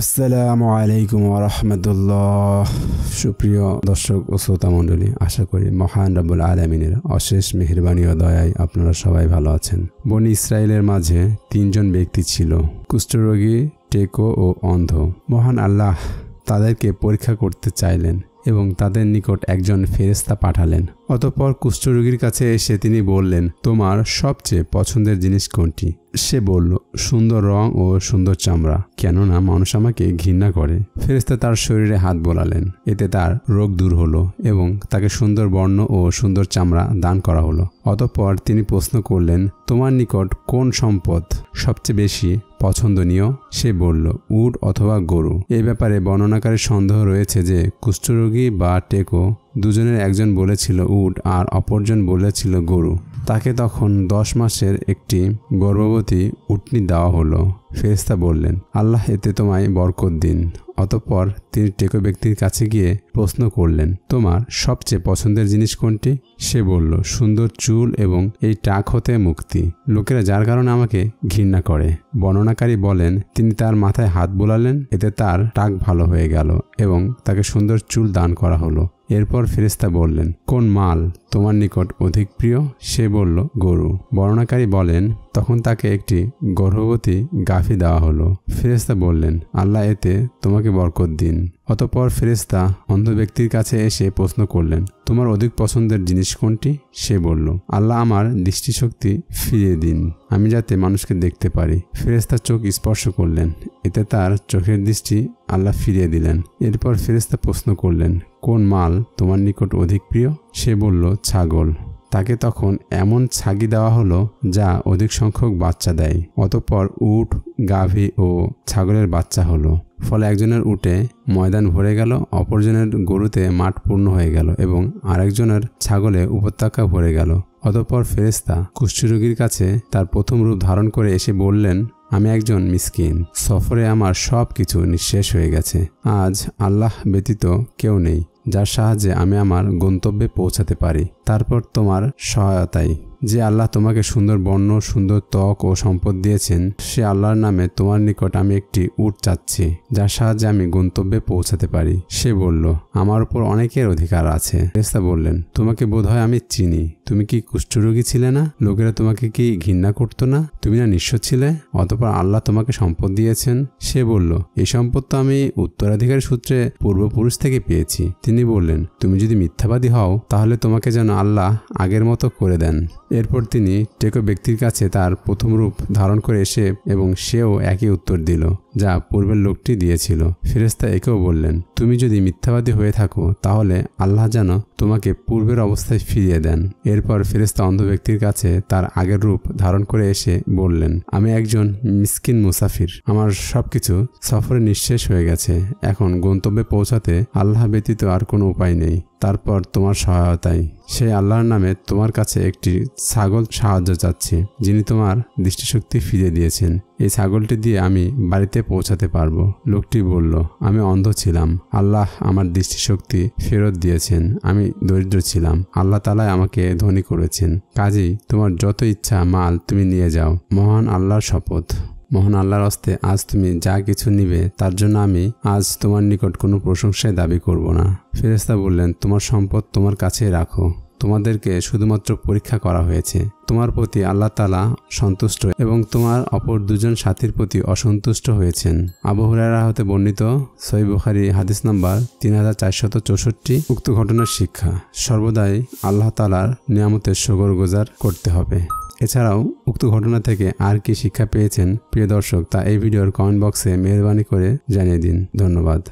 আসসালামু আলাইকুম রহমতুল্লাহ সুপ্রিয় দর্শক ও শ্রোতা মণ্ডলী আশা করি মহান রব্বুল আলমিনের অশেষ মেহরবানি ও দয়ায় আপনারা সবাই ভালো আছেন বনি ইসরায়েলের মাঝে তিনজন ব্যক্তি ছিল কুষ্ঠরোগী টেকো ও অন্ধ মহান আল্লাহ তাদেরকে পরীক্ষা করতে চাইলেন এবং তাদের নিকট একজন ফেরেস্তা পাঠালেন অতঃপর কুষ্ঠরোগীর কাছে এসে তিনি বললেন তোমার সবচেয়ে পছন্দের জিনিস কোনটি সে বলল সুন্দর রং ও সুন্দর চামড়া কেননা মানুষ আমাকে ঘৃণা করে ফেরেস্তা তার শরীরে হাত বোলালেন এতে তার রোগ দূর হলো এবং তাকে সুন্দর বর্ণ ও সুন্দর চামড়া দান করা হলো অতঃপর তিনি প্রশ্ন করলেন তোমার নিকট কোন সম্পদ সবচেয়ে বেশি পছন্দনীয় সে বলল উট অথবা গরু এ ব্যাপারে বর্ণনাকারী সন্দেহ রয়েছে যে কুষ্ঠরোগী বা টেকো দুজনের একজন বলেছিল উট আর অপরজন বলেছিল গরু তাকে তখন দশ মাসের একটি গর্ভবতী উটনি দেওয়া হলো ফেরেস্তা বললেন আল্লাহ এতে তোমায় বরকত দিন অতঃপর তিনি টেকো ব্যক্তির কাছে গিয়ে প্রশ্ন করলেন তোমার সবচেয়ে পছন্দের জিনিস কোনটি সে বলল সুন্দর চুল এবং এই টাক হতে মুক্তি লোকেরা যার কারণে আমাকে ঘৃণা করে বর্ণনাকারী বলেন তিনি তার মাথায় হাত বোলালেন এতে তার টাক ভালো হয়ে গেল এবং তাকে সুন্দর চুল দান করা হলো এরপর ফেরেস্তা বললেন কোন মাল তোমার নিকট অধিক প্রিয় সে বলল গরু বর্ণাকারী বলেন তখন তাকে একটি গর্ভবতী গাফি দেওয়া হলো ফেরেস্তা বললেন আল্লাহ এতে তোমাকে বরকত দিন অতপর ফেরেস্তা অন্ধ ব্যক্তির কাছে এসে প্রশ্ন করলেন তোমার অধিক পছন্দের জিনিস কোনটি সে বলল আল্লাহ আমার দৃষ্টিশক্তি ফিরিয়ে দিন আমি যাতে মানুষকে দেখতে পারি ফেরেস্তা চোখ স্পর্শ করলেন এতে তার চোখের দৃষ্টি আল্লাহ ফিরিয়ে দিলেন এরপর ফেরেস্তা প্রশ্ন করলেন কোন মাল তোমার নিকট অধিক প্রিয় সে বলল ছাগল তাকে তখন এমন ছাগি দেওয়া হলো যা অধিক সংখ্যক বাচ্চা দেয় অতঃপর উট গাভী ও ছাগলের বাচ্চা হলো ফলে একজনের উটে ময়দান ভরে গেল অপরজনের গরুতে মাঠ পূর্ণ হয়ে গেল এবং আরেকজনের ছাগলে উপত্যকা ভরে গেল অতঃপর ফেরেস্তা কুষ্ঠরোগীর কাছে তার প্রথম রূপ ধারণ করে এসে বললেন আমি একজন মিসকিন সফরে আমার সব কিছু নিঃশেষ হয়ে গেছে আজ আল্লাহ ব্যতীত কেউ নেই যার সাহায্যে আমি আমার গন্তব্যে পৌঁছাতে পারি তারপর তোমার সহায়তায় যে আল্লাহ তোমাকে সুন্দর বর্ণ সুন্দর ত্বক ও সম্পদ দিয়েছেন সে আল্লাহর নামে তোমার নিকট আমি একটি উট চাচ্ছি যার সাহায্যে আমি গন্তব্যে পৌঁছাতে পারি সে বলল আমার উপর অনেকের অধিকার আছে রেস্তা বললেন তোমাকে বোধহয় আমি চিনি তুমি কি কুষ্ঠরোগী ছিলে না লোকেরা তোমাকে কি ঘৃণা করতো না তুমি না নিঃস্ব ছিলে অতপর আল্লাহ তোমাকে সম্পদ দিয়েছেন সে বলল এই সম্পদ তো আমি উত্তরাধিকারী সূত্রে পূর্বপুরুষ থেকে পেয়েছি তিনি বললেন তুমি যদি মিথ্যাবাদী হও তাহলে তোমাকে যেন আল্লাহ আগের মতো করে দেন এরপর তিনি টেকো ব্যক্তির কাছে তার প্রথম রূপ ধারণ করে এসে এবং সেও একই উত্তর দিল যা পূর্বের লোকটি দিয়েছিল ফিরেস্তা একেও বললেন তুমি যদি মিথ্যাবাদী হয়ে থাকো তাহলে আল্লাহ যেন তোমাকে পূর্বের অবস্থায় ফিরিয়ে দেন এরপর ফিরেস্তা অন্ধ ব্যক্তির কাছে তার আগের রূপ ধারণ করে এসে বললেন আমি একজন মিসকিন মুসাফির আমার সব কিছু সফরে নিঃশেষ হয়ে গেছে এখন গন্তব্যে পৌঁছাতে আল্লাহ ব্যতীত আর কোনো উপায় নেই তারপর তোমার সহায়তায় সেই আল্লাহর নামে তোমার কাছে একটি ছাগল সাহায্য চাচ্ছি যিনি তোমার দৃষ্টিশক্তি ফিরিয়ে দিয়েছেন এই ছাগলটি দিয়ে আমি বাড়িতে পৌঁছাতে পারবো লোকটি বলল আমি অন্ধ ছিলাম আল্লাহ আমার দৃষ্টিশক্তি ফেরত দিয়েছেন আমি দরিদ্র ছিলাম আল্লাহ তালাই আমাকে ধনী করেছেন কাজেই তোমার যত ইচ্ছা মাল তুমি নিয়ে যাও মহান আল্লাহর শপথ মহান আল্লাহর হস্তে আজ তুমি যা কিছু নিবে তার জন্য আমি আজ তোমার নিকট কোনো প্রশংসায় দাবি করব না ফেরেস্তা বললেন তোমার সম্পদ তোমার কাছেই রাখো তোমাদেরকে শুধুমাত্র পরীক্ষা করা হয়েছে তোমার প্রতি আল্লাহ তালা সন্তুষ্ট এবং তোমার অপর দুজন সাথীর প্রতি অসন্তুষ্ট হয়েছেন আবু হতে বর্ণিত সই বুখারি হাদিস নাম্বার তিন হাজার চারশত চৌষট্টি উক্ত ঘটনার শিক্ষা সর্বদাই আল্লাহ তালার নিয়ামতের সগর গোজার করতে হবে এছাড়াও উক্ত ঘটনা থেকে আর কি শিক্ষা পেয়েছেন প্রিয় দর্শক তা এই ভিডিওর কমেন্ট বক্সে মেহরবানি করে জানিয়ে দিন ধন্যবাদ